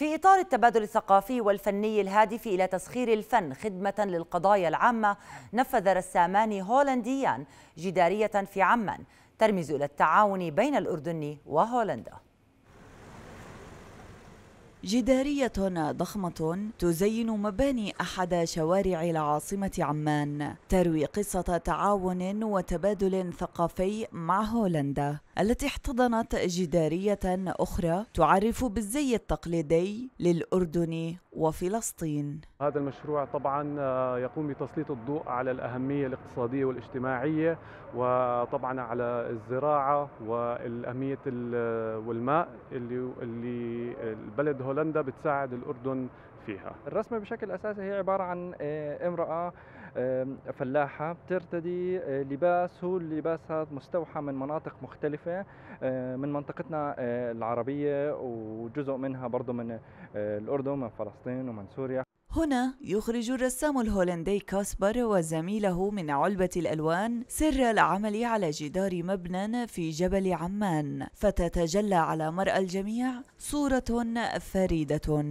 في إطار التبادل الثقافي والفني الهادف إلى تسخير الفن خدمة للقضايا العامة نفذ رسامان هولنديان جدارية في عمان ترمز إلى التعاون بين الأردن وهولندا جدارية ضخمة تزين مباني أحد شوارع العاصمة عمان تروي قصة تعاون وتبادل ثقافي مع هولندا التي احتضنت جدارية أخرى تعرف بالزي التقليدي للأردن وفلسطين هذا المشروع طبعا آه، يقوم بتسليط الضوء على الأهمية الاقتصادية والاجتماعية وطبعا على الزراعة والأهمية آه، والماء اللي, اللي آه، البلد هولندا بتساعد الأردن فيها الرسمة بشكل أساسي هي عبارة عن آه، امرأة آه، فلاحة بترتدي آه، لباس هو اللباس هذا مستوحى من مناطق مختلفة من منطقتنا العربية وجزء منها برضو من الأردن من فلسطين ومن سوريا هنا يخرج الرسام الهولندي كاسبر وزميله من علبة الألوان سر العمل على جدار مبنى في جبل عمان فتتجلى على مرأى الجميع صورة فريدة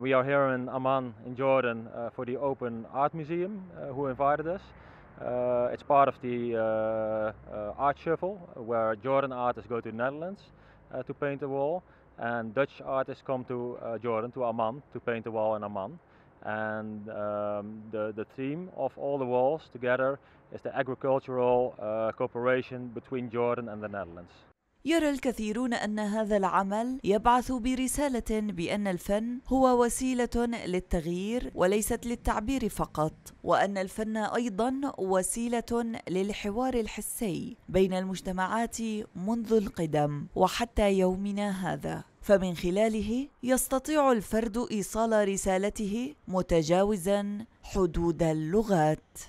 We are here in Amman in Jordan uh, for the Open Art Museum, uh, who invited us. Uh, it's part of the uh, uh, art shuffle, where Jordan artists go to the Netherlands uh, to paint a wall, and Dutch artists come to Jordan, to Amman, to paint a wall in Amman. And um, the, the theme of all the walls together is the agricultural cooperation between Jordan and the Netherlands. يرى الكثيرون أن هذا العمل يبعث برسالة بأن الفن هو وسيلة للتغيير وليست للتعبير فقط، وأن الفن أيضًا وسيلة للحوار الحسي بين المجتمعات منذ القدم وحتى يومنا هذا. فمن خلاله يستطيع الفرد إيصال رسالته متجاوزا حدود اللغات